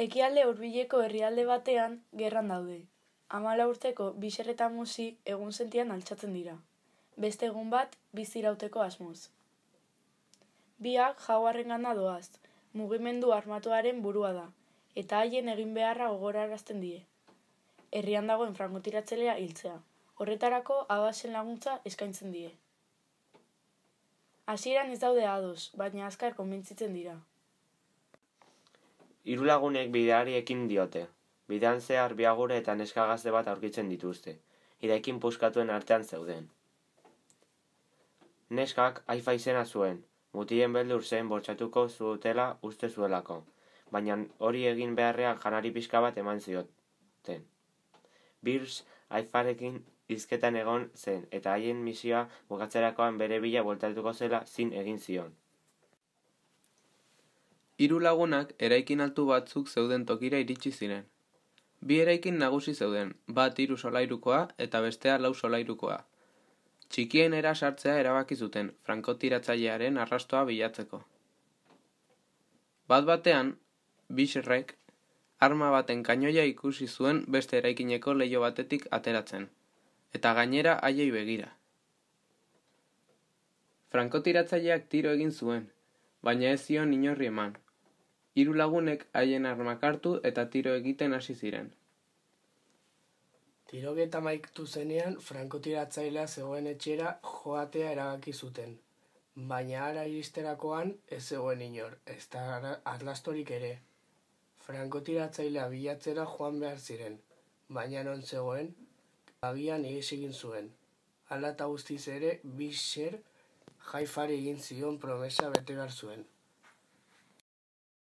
Ekialde hurbileko herrialde batean gerran daude. Amala urteko biserretan musi egun sentian altxatzen dira. Beste egun bat bizirauteko asmoz. Biak jauarren gana doaz, mugimendu armatuaren burua da, eta haien egin beharra gogora die. Herrian dagoen frankotiratzelea hiltzea. Horretarako abasen laguntza eskaintzen die. Asieran ez daude ados, baina azkar konbintzitzen dira hiru lagunek bideari ekin diote. Bidean zehar biagure eta neska gazte bat aurkitzen dituzte, iraikin puskatuen artean zeuden. Neskak aifa izena zuen, mutien beldur zen bortxatuko zutela uste zuelako, baina hori egin beharrean janari pixka bat eman zioten. Birs aifarekin hizketan egon zen eta haien misioa bukatzerakoan bere bila voltatuko zela zin egin zion. Hiru lagunak eraikin altu batzuk zeuden tokira iritsi ziren. Bi eraikin nagusi zeuden, bat hiru solairukoa eta bestea lau solairukoa. Txikien era sartzea erabaki zuten, frankotiratzailearen arrastoa bilatzeko. Bat batean, bixerrek, arma baten kainoia ikusi zuen beste eraikineko leio batetik ateratzen, eta gainera haiei begira. Frankotiratzaileak tiro egin zuen, baina ez zion inorri eman, hiru lagunek haien armak hartu eta tiro egiten hasi ziren. Tirogeta maiktu zenean, frankotiratzailea zegoen etxera joatea erabaki zuten. Baina ara iristerakoan ez zegoen inor, ez da atlastorik ere. Frankotiratzailea bilatzera joan behar ziren, baina non zegoen, agian ihes egin zuen. Hala guztiz ere, biser jaifari egin zion promesa bete behar zuen.